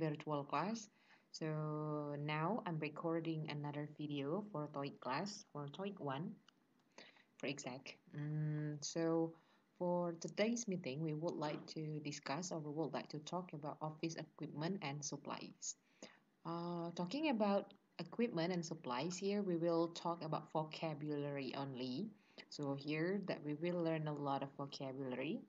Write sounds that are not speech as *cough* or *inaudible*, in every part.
virtual class. So now I'm recording another video for TOEIC class, for TOEIC 1 for exact. Mm, so for today's meeting, we would like to discuss or we would like to talk about office equipment and supplies. Uh, talking about equipment and supplies here, we will talk about vocabulary only. So here that we will learn a lot of vocabulary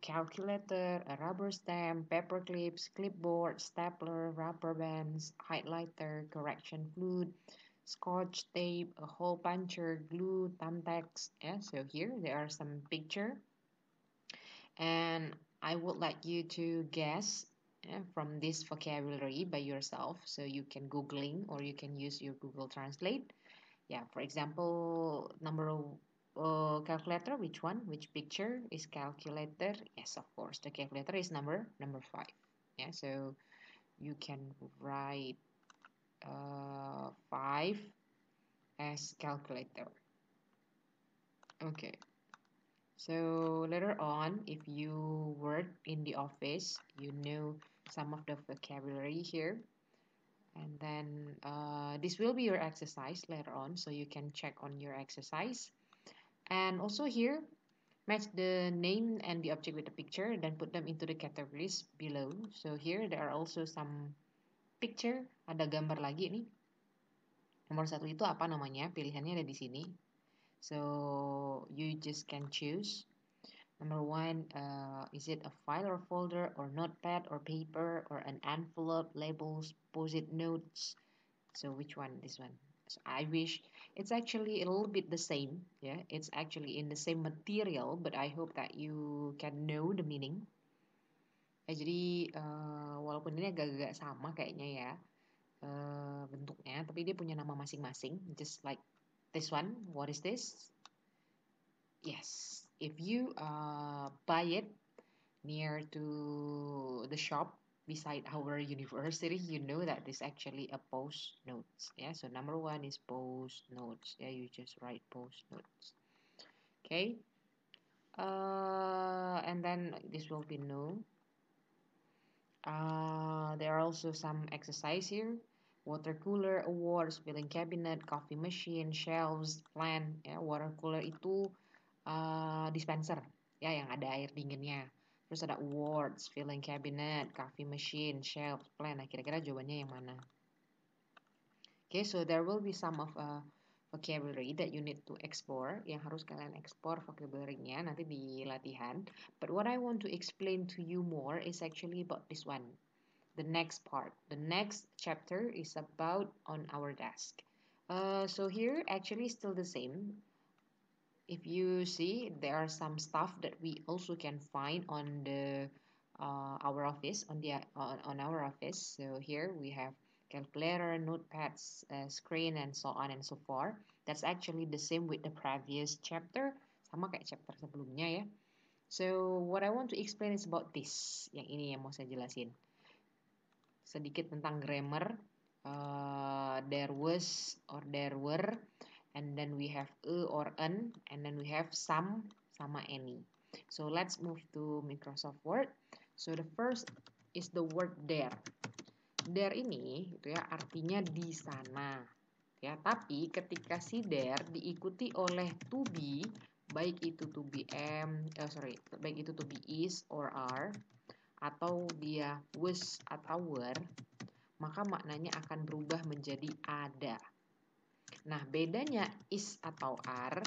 calculator, a rubber stamp, paper clips, clipboard, stapler, rubber bands, highlighter, correction fluid, scotch tape, a hole puncher, glue, thumbtacks. Yeah, so here there are some picture. And I would like you to guess yeah, from this vocabulary by yourself. So you can Googling or you can use your Google Translate. Yeah, for example, number uh, calculator which one which picture is calculator yes of course the calculator is number number five yeah so you can write uh, five as calculator okay so later on if you work in the office you know some of the vocabulary here and then uh, this will be your exercise later on so you can check on your exercise And also here, match the name and the object with the picture, then put them into the categories below. So here there are also some picture, ada gambar lagi nih. Nomor satu itu apa namanya? Pilihannya ada di sini. So you just can choose. Number one, uh, is it a file or folder or notepad or paper or an envelope, labels, post-it notes? So which one? This one. I wish it's actually a little bit the same yeah it's actually in the same material but I hope that you can know the meaning ya jadi uh, walaupun ini agak-agak sama kayaknya ya uh, bentuknya tapi dia punya nama masing-masing just like this one what is this yes if you uh, buy it near to the shop beside our university, you know that this actually a post notes. Yeah, so number one is post notes. Yeah, you just write post notes. Okay. Uh, and then this will be no. Uh, there are also some exercise here. Water cooler, awards, filling cabinet, coffee machine, shelves, plan. Yeah, water cooler itu uh, dispenser ya yang ada air dinginnya Terus ada awards, filling cabinet, coffee machine, shelf, plan. Nah, kira-kira jawabannya yang mana? Okay, so there will be some of uh, vocabulary that you need to explore yang harus kalian explore vocabulary-nya nanti di latihan but what I want to explain to you more is actually about this one the next part the next chapter is about on our desk uh, so here actually still the same if you see there are some stuff that we also can find on the uh, our office on the uh, on, our office so here we have calculator notepads uh, screen and so on and so forth that's actually the same with the previous chapter sama kayak chapter sebelumnya ya so what I want to explain is about this yang ini yang mau saya jelasin sedikit tentang grammar uh, there was or there were and then we have a or an, and then we have some sama any. So let's move to Microsoft Word. So the first is the word there. There ini itu ya artinya di sana. Gitu ya, tapi ketika si there diikuti oleh to be, baik itu to be am, eh, sorry, baik itu to be is or are atau dia was atau were, maka maknanya akan berubah menjadi ada. Nah, bedanya is atau are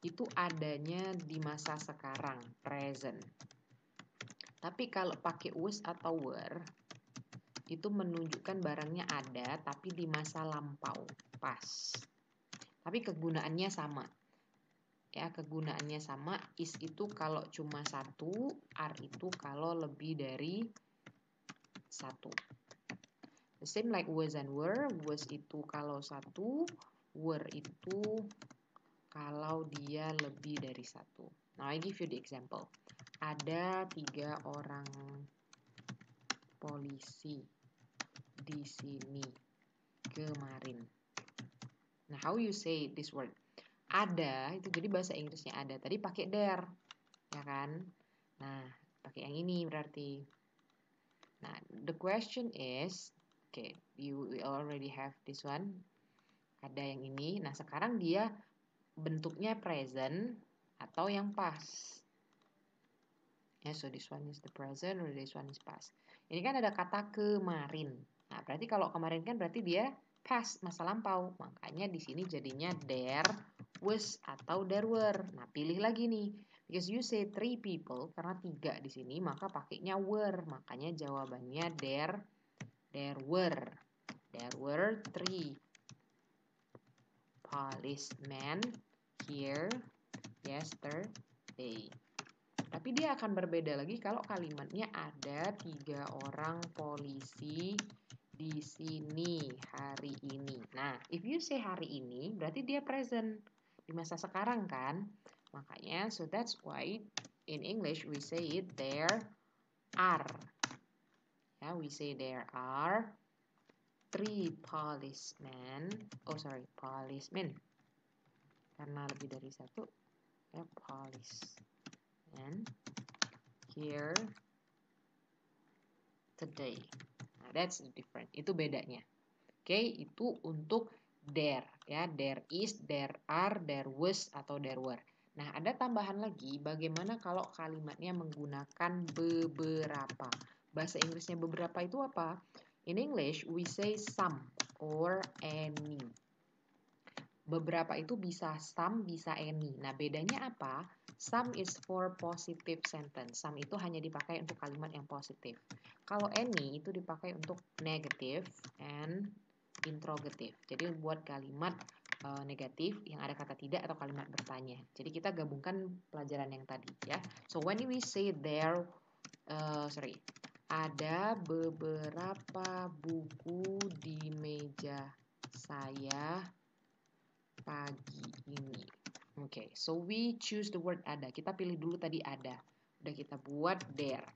itu adanya di masa sekarang, present. Tapi kalau pakai was atau were, itu menunjukkan barangnya ada tapi di masa lampau, pas. Tapi kegunaannya sama. Ya, kegunaannya sama. Is itu kalau cuma satu, are itu kalau lebih dari satu. The same like was and were, was itu kalau satu, were itu kalau dia lebih dari satu. Now I give you the example. Ada tiga orang polisi di sini kemarin. Nah, how you say this word? Ada itu jadi bahasa Inggrisnya ada. Tadi pakai there, ya kan? Nah, pakai yang ini berarti. Nah, the question is, okay, you already have this one ada yang ini nah sekarang dia bentuknya present atau yang past ya so this one is the present or this one is past ini kan ada kata kemarin nah berarti kalau kemarin kan berarti dia past masa lampau makanya di sini jadinya there was atau there were nah pilih lagi nih because you say three people karena tiga di sini maka pakainya were makanya jawabannya there there were there were three policeman here yesterday. Tapi dia akan berbeda lagi kalau kalimatnya ada tiga orang polisi di sini hari ini. Nah, if you say hari ini, berarti dia present di masa sekarang kan? Makanya, so that's why in English we say it there are. Ya, we say there are three policemen oh sorry policemen karena lebih dari satu ya policemen here today nah, that's different. itu bedanya oke okay? itu untuk there ya there is there are there was atau there were Nah, ada tambahan lagi bagaimana kalau kalimatnya menggunakan beberapa. Bahasa Inggrisnya beberapa itu apa? In English, we say some or any. Beberapa itu bisa some, bisa any. Nah, bedanya apa? Some is for positive sentence. Some itu hanya dipakai untuk kalimat yang positif. Kalau any itu dipakai untuk negative and interrogative. Jadi buat kalimat eh, negatif yang ada kata tidak atau kalimat bertanya. Jadi kita gabungkan pelajaran yang tadi ya. So when we say there uh, sorry, ada beberapa buku di meja saya pagi ini. Oke, okay, so we choose the word ada. Kita pilih dulu tadi ada. Udah kita buat there.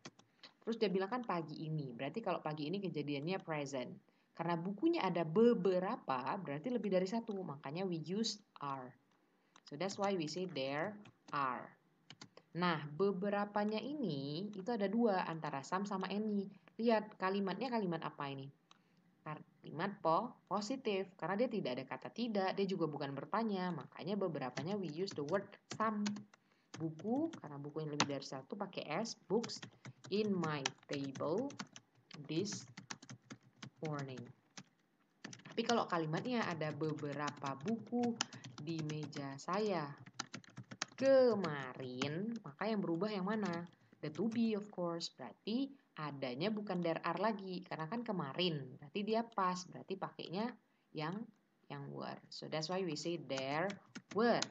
Terus dia bilang kan pagi ini. Berarti kalau pagi ini kejadiannya present. Karena bukunya ada beberapa, berarti lebih dari satu. Makanya we use are. So that's why we say there are. Nah, beberapanya ini itu ada dua antara Sam sama any Lihat kalimatnya kalimat apa ini? Kalimat po positif karena dia tidak ada kata tidak, dia juga bukan bertanya. Makanya beberapanya we use the word some. Buku karena buku yang lebih dari satu pakai s. Books in my table this morning. Tapi kalau kalimatnya ada beberapa buku di meja saya kemarin, maka yang berubah yang mana? The to be of course, berarti adanya bukan there are lagi karena kan kemarin. Berarti dia pas, berarti pakainya yang yang were. So that's why we say there were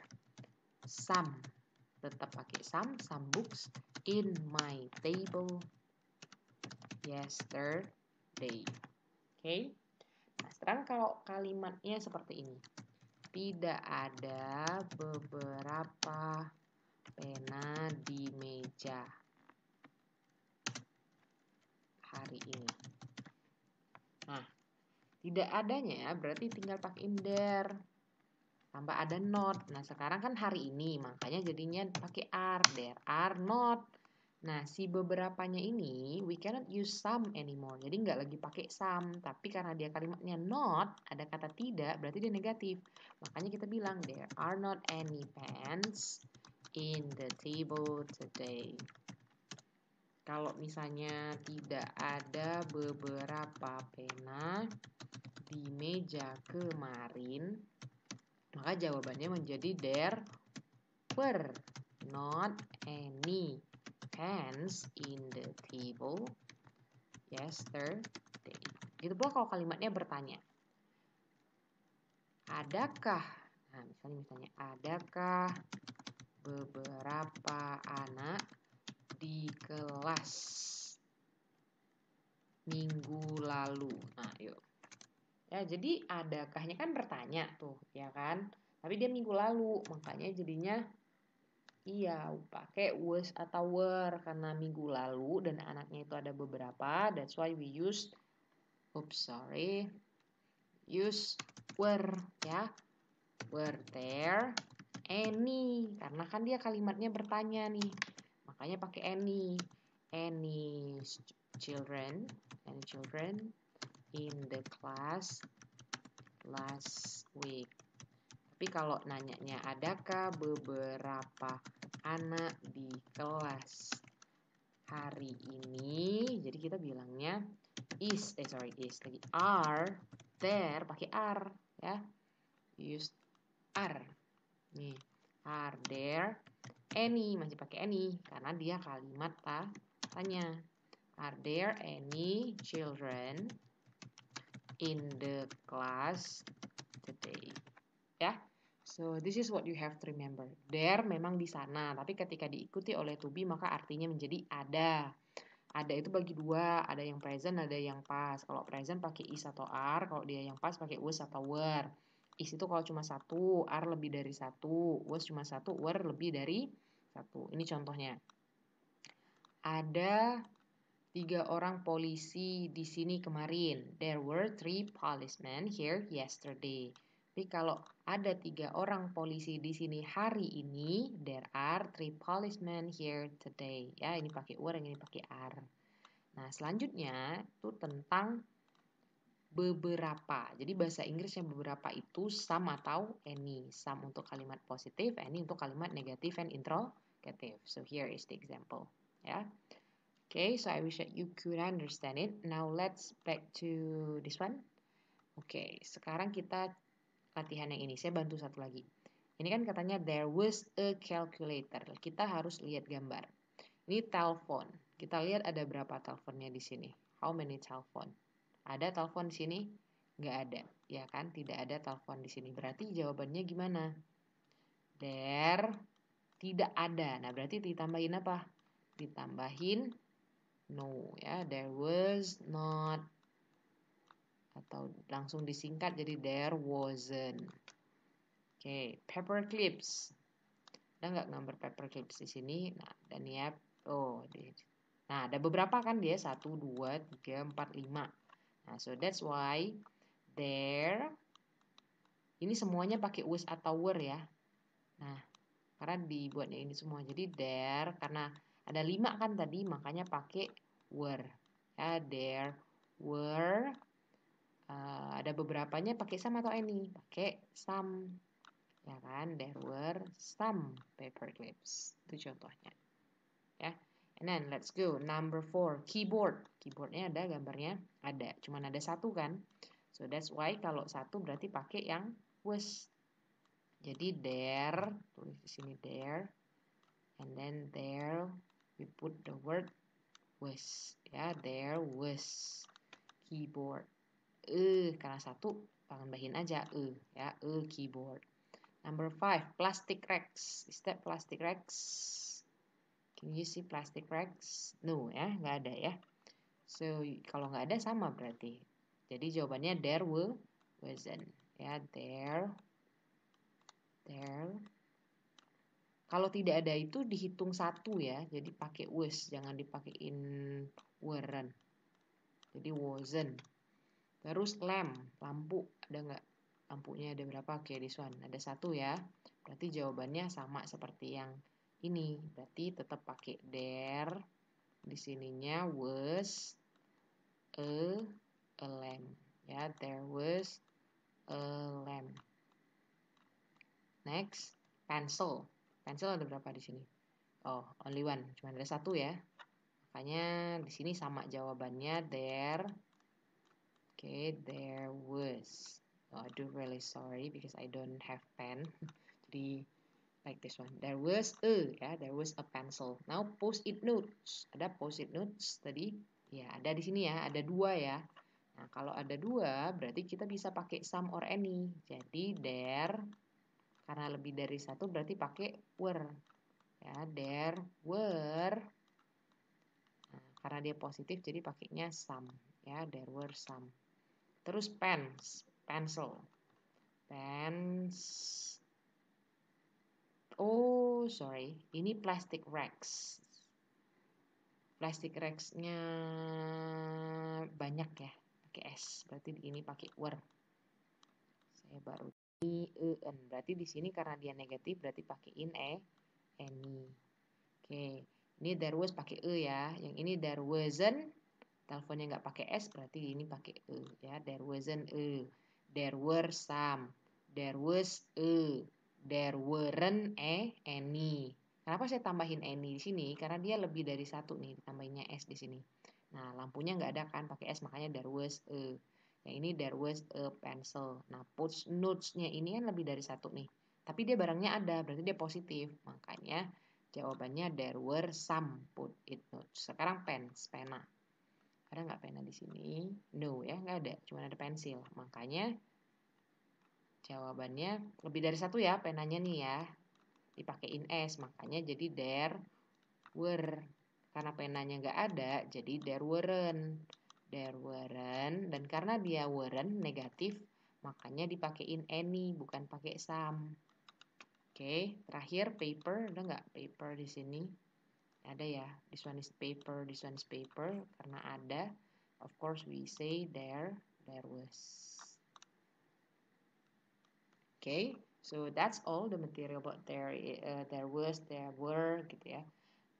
some. Tetap pakai some, some books in my table yesterday. Oke. Okay? Nah, sekarang kalau kalimatnya seperti ini tidak ada beberapa pena di meja hari ini. Nah, tidak adanya ya berarti tinggal tak inder. Tambah ada not. Nah, sekarang kan hari ini, makanya jadinya pakai are, there are not. Nah, si beberapanya ini we cannot use some anymore. Jadi nggak lagi pakai some, tapi karena dia kalimatnya not, ada kata tidak, berarti dia negatif. Makanya kita bilang there are not any pens in the table today. Kalau misalnya tidak ada beberapa pena di meja kemarin, maka jawabannya menjadi there were not any hands in the table yesterday. Itu pula kalau kalimatnya bertanya. Adakah, nah misalnya misalnya, adakah beberapa anak di kelas minggu lalu? Nah, yuk. Ya, jadi adakahnya kan bertanya tuh, ya kan? Tapi dia minggu lalu, makanya jadinya Iya, pakai was atau were karena minggu lalu dan anaknya itu ada beberapa. That's why we use, oops sorry, use were ya. Were there any? Karena kan dia kalimatnya bertanya nih, makanya pakai any. Any children, any children in the class last week. Tapi kalau nanyanya adakah beberapa anak di kelas hari ini jadi kita bilangnya is eh sorry is lagi are there pakai are ya use are nih are there any masih pakai any karena dia kalimat ta, tanya are there any children in the class today ya So this is what you have to remember. There memang di sana, tapi ketika diikuti oleh to be maka artinya menjadi ada. Ada itu bagi dua, ada yang present, ada yang past. Kalau present pakai is atau are, kalau dia yang past pakai was atau were. Is itu kalau cuma satu, are lebih dari satu, was cuma satu, were lebih dari satu. Ini contohnya. Ada tiga orang polisi di sini kemarin. There were three policemen here yesterday. Tapi kalau ada tiga orang polisi di sini hari ini. There are three policemen here today. Ya, ini pakai were, ini pakai are. Nah, selanjutnya itu tentang beberapa. Jadi bahasa Inggris yang beberapa itu sama atau any. Sama untuk kalimat positif, any untuk kalimat negatif and interrogative. So here is the example. Ya. Yeah. Okay, so I wish that you could understand it. Now let's back to this one. Oke, okay, sekarang kita latihan yang ini. Saya bantu satu lagi. Ini kan katanya there was a calculator. Kita harus lihat gambar. Ini telepon. Kita lihat ada berapa teleponnya di sini. How many telepon? Ada telepon di sini? Gak ada. Ya kan? Tidak ada telepon di sini. Berarti jawabannya gimana? There tidak ada. Nah, berarti ditambahin apa? Ditambahin no ya. There was not atau langsung disingkat jadi there wasn't. Oke, okay, paper clips. Ada nggak gambar paper clips di sini? Nah, dan ya, oh, di, nah ada beberapa kan dia satu, dua, tiga, empat, lima. Nah, so that's why there. Ini semuanya pakai was atau were ya. Nah, karena dibuatnya ini semua jadi there karena ada lima kan tadi makanya pakai were ya there were uh, ada nya pakai some atau any pakai some ya kan there were some paper clips itu contohnya ya and then let's go number four keyboard keyboardnya ada gambarnya ada cuman ada satu kan so that's why kalau satu berarti pakai yang was jadi there tulis di sini there and then there we put the word was ya there was keyboard e karena satu tambahin aja e ya e keyboard number five plastic racks is that plastic racks can you see plastic racks no ya nggak ada ya so kalau nggak ada sama berarti jadi jawabannya there were wasn't ya there there kalau tidak ada itu dihitung satu ya, jadi pakai was, jangan dipakein weren Jadi wasn't. Terus lem, lampu, ada nggak? Lampunya ada berapa? Oke, this one. Ada satu ya. Berarti jawabannya sama seperti yang ini. Berarti tetap pakai there. Di sininya was a, a lamp. Ya, there was a lamp. Next, pencil. Pencil ada berapa di sini? Oh, only one. Cuma ada satu ya. Makanya di sini sama jawabannya there okay there was oh, I do really sorry because I don't have pen *laughs* jadi like this one there was a ya yeah, there was a pencil now post it notes ada post it notes tadi ya ada di sini ya ada dua ya nah kalau ada dua berarti kita bisa pakai some or any jadi there karena lebih dari satu berarti pakai were ya there were nah, karena dia positif jadi pakainya some ya there were some Terus pens, pencil. Pens. Oh, sorry. Ini plastic rex. Plastic racks-nya banyak ya. Pakai S. Berarti ini pakai wer. Saya baru ini e n Berarti di sini karena dia negatif berarti pakai in e any. Oke. Okay. Ini there was pakai e ya. Yang ini there wasn't teleponnya nggak pakai s berarti ini pakai e ya there wasn't e. there were some there was e. there weren't a e, any kenapa saya tambahin any di sini karena dia lebih dari satu nih ditambahinnya s di sini nah lampunya nggak ada kan pakai s makanya there was e. ya ini there was a pencil nah notes-nya ini kan lebih dari satu nih tapi dia barangnya ada berarti dia positif makanya jawabannya there were some put it notes sekarang pens pena ada nggak pena di sini? No ya, nggak ada. Cuma ada pensil. Makanya jawabannya lebih dari satu ya penanya nih ya. Dipakein S, makanya jadi there were. Karena penanya nggak ada, jadi there weren't. There weren't. Dan karena dia weren't negatif, makanya dipakein any, bukan pakai some. Oke, okay. terakhir paper, ada nggak paper di sini? ada ya this one is paper this one is paper karena ada of course we say there there was okay so that's all the material about there uh, there was there were gitu ya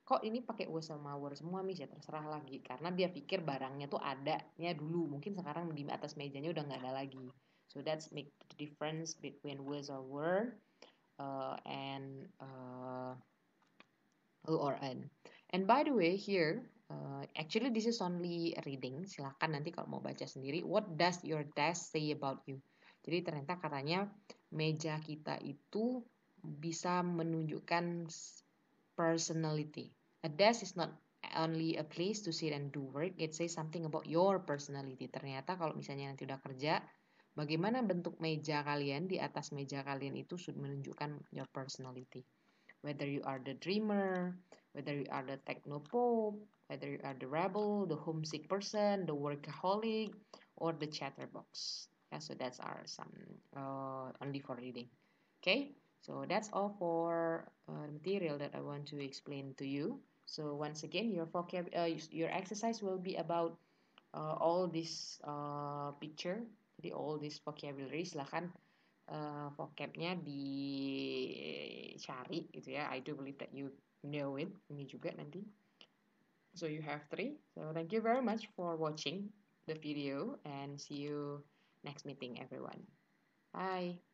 kok ini pakai was sama were semua mis ya terserah lagi karena dia pikir barangnya tuh adanya dulu mungkin sekarang di atas mejanya udah nggak ada lagi so that's make the difference between was or were uh, and uh, O or N. And by the way, here uh, actually this is only reading. Silahkan nanti kalau mau baca sendiri. What does your desk say about you? Jadi ternyata katanya meja kita itu bisa menunjukkan personality. A desk is not only a place to sit and do work. It says something about your personality. Ternyata kalau misalnya nanti udah kerja, bagaimana bentuk meja kalian di atas meja kalian itu sudah menunjukkan your personality. whether you are the dreamer, whether you are the pope, whether you are the rebel, the homesick person, the workaholic, or the chatterbox. Yeah, so that's our some uh, only for reading. Okay, so that's all for uh, material that I want to explain to you. So once again, your vocab uh, your exercise will be about uh, all this uh, picture, the, all these vocabulary. kan. uh, vocabnya dicari gitu ya. I do believe that you know it. Ini juga nanti. So you have three. So thank you very much for watching the video and see you next meeting everyone. Bye.